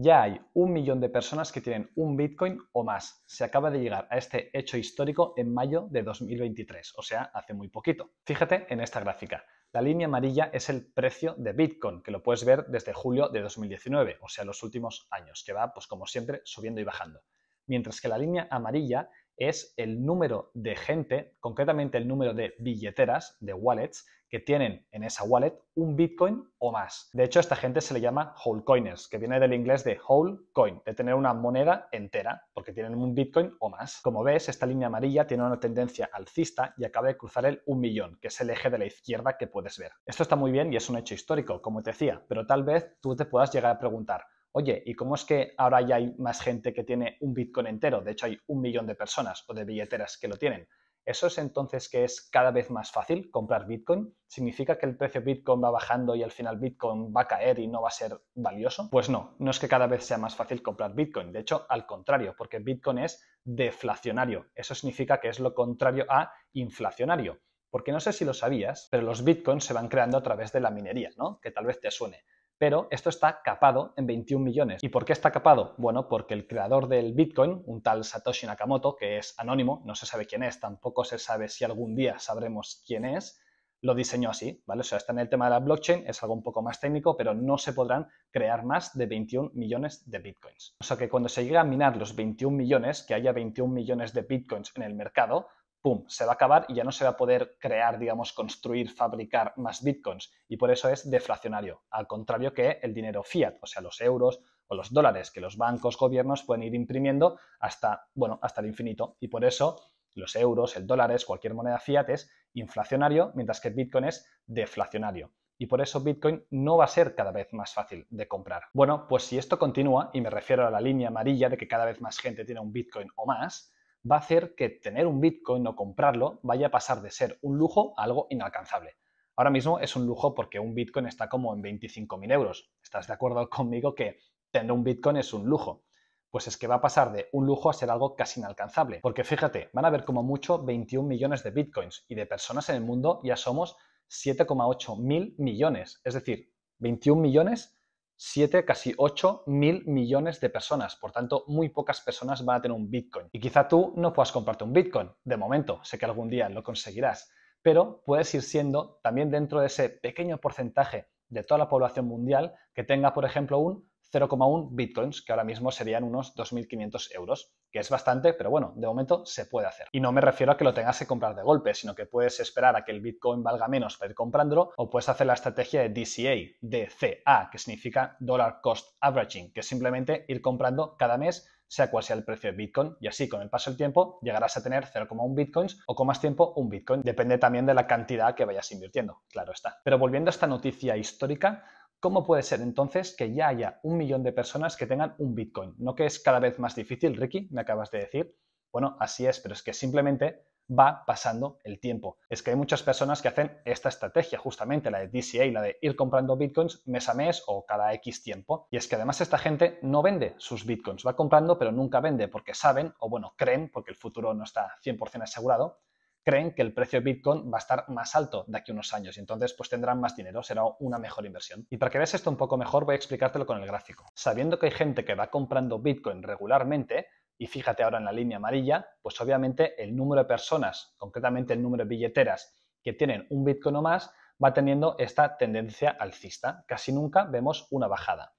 Ya hay un millón de personas que tienen un Bitcoin o más. Se acaba de llegar a este hecho histórico en mayo de 2023, o sea, hace muy poquito. Fíjate en esta gráfica. La línea amarilla es el precio de Bitcoin, que lo puedes ver desde julio de 2019, o sea, los últimos años, que va, pues como siempre, subiendo y bajando. Mientras que la línea amarilla es el número de gente, concretamente el número de billeteras, de wallets, que tienen en esa wallet un Bitcoin o más. De hecho, a esta gente se le llama whole que viene del inglés de whole coin, de tener una moneda entera, porque tienen un Bitcoin o más. Como ves, esta línea amarilla tiene una tendencia alcista y acaba de cruzar el 1 millón, que es el eje de la izquierda que puedes ver. Esto está muy bien y es un hecho histórico, como te decía, pero tal vez tú te puedas llegar a preguntar, oye, ¿y cómo es que ahora ya hay más gente que tiene un Bitcoin entero? De hecho, hay un millón de personas o de billeteras que lo tienen. ¿Eso es entonces que es cada vez más fácil comprar Bitcoin? ¿Significa que el precio de Bitcoin va bajando y al final Bitcoin va a caer y no va a ser valioso? Pues no, no es que cada vez sea más fácil comprar Bitcoin, de hecho al contrario, porque Bitcoin es deflacionario. Eso significa que es lo contrario a inflacionario. Porque no sé si lo sabías, pero los bitcoins se van creando a través de la minería, ¿no? Que tal vez te suene pero esto está capado en 21 millones. ¿Y por qué está capado? Bueno, porque el creador del Bitcoin, un tal Satoshi Nakamoto, que es anónimo, no se sabe quién es, tampoco se sabe si algún día sabremos quién es, lo diseñó así, ¿vale? O sea, está en el tema de la blockchain, es algo un poco más técnico, pero no se podrán crear más de 21 millones de bitcoins. O sea que cuando se llegue a minar los 21 millones, que haya 21 millones de bitcoins en el mercado, pum, se va a acabar y ya no se va a poder crear, digamos, construir, fabricar más bitcoins. Y por eso es deflacionario, al contrario que el dinero fiat, o sea, los euros o los dólares que los bancos, gobiernos pueden ir imprimiendo hasta, bueno, hasta el infinito. Y por eso los euros, el dólar es, cualquier moneda fiat es inflacionario, mientras que Bitcoin es deflacionario. Y por eso Bitcoin no va a ser cada vez más fácil de comprar. Bueno, pues si esto continúa, y me refiero a la línea amarilla de que cada vez más gente tiene un Bitcoin o más, va a hacer que tener un Bitcoin o comprarlo vaya a pasar de ser un lujo a algo inalcanzable. Ahora mismo es un lujo porque un Bitcoin está como en 25.000 euros. ¿Estás de acuerdo conmigo que tener un Bitcoin es un lujo? Pues es que va a pasar de un lujo a ser algo casi inalcanzable. Porque fíjate, van a haber como mucho 21 millones de Bitcoins y de personas en el mundo ya somos 7,8 mil millones. Es decir, 21 millones 7, casi 8 mil millones de personas. Por tanto, muy pocas personas van a tener un Bitcoin. Y quizá tú no puedas comprarte un Bitcoin. De momento, sé que algún día lo conseguirás. Pero puedes ir siendo también dentro de ese pequeño porcentaje de toda la población mundial que tenga, por ejemplo, un 0,1 bitcoins, que ahora mismo serían unos 2.500 euros, que es bastante, pero bueno, de momento se puede hacer. Y no me refiero a que lo tengas que comprar de golpe, sino que puedes esperar a que el bitcoin valga menos para ir comprándolo, o puedes hacer la estrategia de DCA, DCA, que significa Dollar Cost Averaging, que es simplemente ir comprando cada mes sea cual sea el precio de Bitcoin, y así con el paso del tiempo llegarás a tener 0,1 Bitcoins o con más tiempo un Bitcoin. Depende también de la cantidad que vayas invirtiendo, claro está. Pero volviendo a esta noticia histórica, ¿Cómo puede ser entonces que ya haya un millón de personas que tengan un Bitcoin? ¿No que es cada vez más difícil, Ricky? Me acabas de decir. Bueno, así es, pero es que simplemente va pasando el tiempo. Es que hay muchas personas que hacen esta estrategia, justamente la de DCA, la de ir comprando bitcoins mes a mes o cada X tiempo. Y es que además esta gente no vende sus bitcoins, va comprando pero nunca vende porque saben o bueno, creen, porque el futuro no está 100% asegurado, creen que el precio de Bitcoin va a estar más alto de aquí a unos años y entonces pues tendrán más dinero, será una mejor inversión. Y para que veas esto un poco mejor voy a explicártelo con el gráfico. Sabiendo que hay gente que va comprando Bitcoin regularmente, y fíjate ahora en la línea amarilla, pues obviamente el número de personas, concretamente el número de billeteras que tienen un Bitcoin o más, va teniendo esta tendencia alcista. Casi nunca vemos una bajada.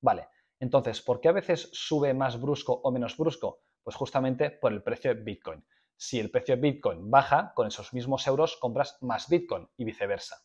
Vale, entonces, ¿por qué a veces sube más brusco o menos brusco? Pues justamente por el precio de Bitcoin. Si el precio de Bitcoin baja, con esos mismos euros compras más Bitcoin y viceversa.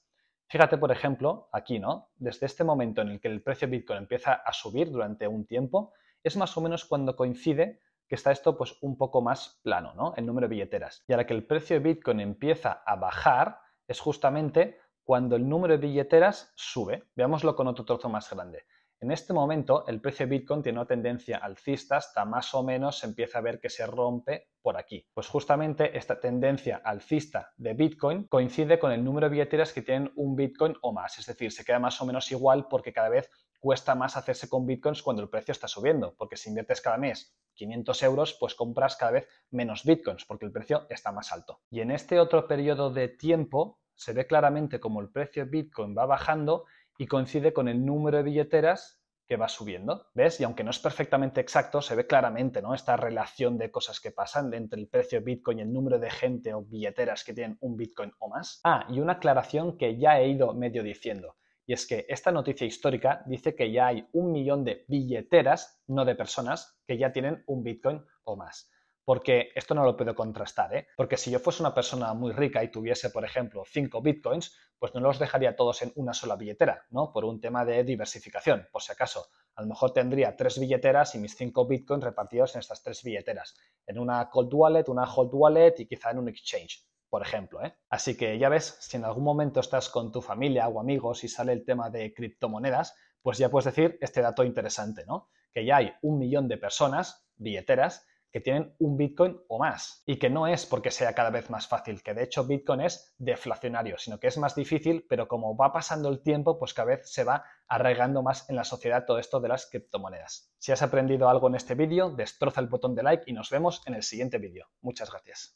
Fíjate, por ejemplo, aquí, ¿no? Desde este momento en el que el precio de Bitcoin empieza a subir durante un tiempo, es más o menos cuando coincide que está esto pues un poco más plano, ¿no? El número de billeteras. Y ahora que el precio de Bitcoin empieza a bajar, es justamente cuando el número de billeteras sube. Veámoslo con otro trozo más grande. En este momento, el precio de Bitcoin tiene una tendencia alcista hasta más o menos se empieza a ver que se rompe por aquí. Pues justamente esta tendencia alcista de Bitcoin coincide con el número de billeteras que tienen un Bitcoin o más, es decir, se queda más o menos igual porque cada vez cuesta más hacerse con Bitcoins cuando el precio está subiendo, porque si inviertes cada mes 500 euros, pues compras cada vez menos Bitcoins porque el precio está más alto. Y en este otro periodo de tiempo se ve claramente como el precio de Bitcoin va bajando y coincide con el número de billeteras que va subiendo, ¿ves? Y aunque no es perfectamente exacto, se ve claramente, ¿no? Esta relación de cosas que pasan entre el precio de Bitcoin y el número de gente o billeteras que tienen un Bitcoin o más. Ah, y una aclaración que ya he ido medio diciendo, y es que esta noticia histórica dice que ya hay un millón de billeteras, no de personas, que ya tienen un Bitcoin o más porque esto no lo puedo contrastar, ¿eh? porque si yo fuese una persona muy rica y tuviese, por ejemplo, 5 bitcoins, pues no los dejaría todos en una sola billetera, ¿no? Por un tema de diversificación, por si acaso. A lo mejor tendría tres billeteras y mis 5 bitcoins repartidos en estas tres billeteras, en una cold wallet, una hot wallet y quizá en un exchange, por ejemplo. ¿eh? Así que ya ves, si en algún momento estás con tu familia o amigos y sale el tema de criptomonedas, pues ya puedes decir este dato interesante, ¿no? Que ya hay un millón de personas, billeteras, que tienen un Bitcoin o más. Y que no es porque sea cada vez más fácil, que de hecho Bitcoin es deflacionario, sino que es más difícil, pero como va pasando el tiempo, pues cada vez se va arraigando más en la sociedad todo esto de las criptomonedas. Si has aprendido algo en este vídeo, destroza el botón de like y nos vemos en el siguiente vídeo. Muchas gracias.